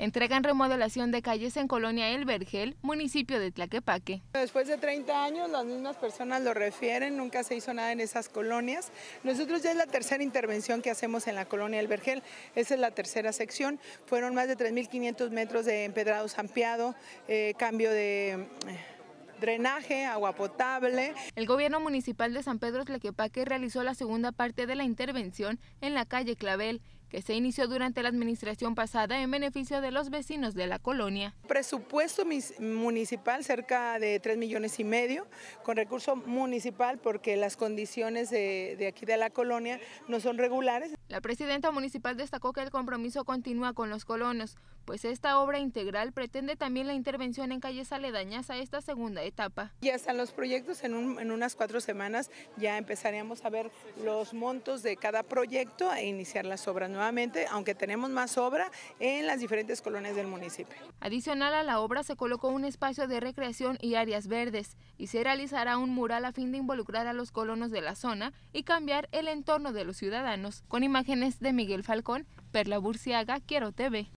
entregan remodelación de calles en Colonia El Vergel, municipio de Tlaquepaque. Después de 30 años, las mismas personas lo refieren, nunca se hizo nada en esas colonias. Nosotros ya es la tercera intervención que hacemos en la Colonia El Vergel, esa es la tercera sección. Fueron más de 3.500 metros de empedrado ampliado, eh, cambio de eh, drenaje, agua potable. El gobierno municipal de San Pedro Tlaquepaque realizó la segunda parte de la intervención en la calle Clavel que se inició durante la administración pasada en beneficio de los vecinos de la colonia. Presupuesto municipal cerca de 3 millones y medio con recurso municipal porque las condiciones de, aquí de la colonia no son regulares. La presidenta municipal destacó que el compromiso continúa con los colonos, pues esta obra integral pretende también la intervención en calles aledañas a esta segunda etapa. Ya están los proyectos, en, en unas cuatro semanas ya empezaríamos a ver los montos de cada proyecto e iniciar las obras nuevas nuevamente, aunque tenemos más obra en las diferentes colonias del municipio. Adicional a la obra se colocó un espacio de recreación y áreas verdes y se realizará un mural a fin de involucrar a los colonos de la zona y cambiar el entorno de los ciudadanos. Con imágenes de Miguel Falcón, Perla Burciaga, Quiero TV.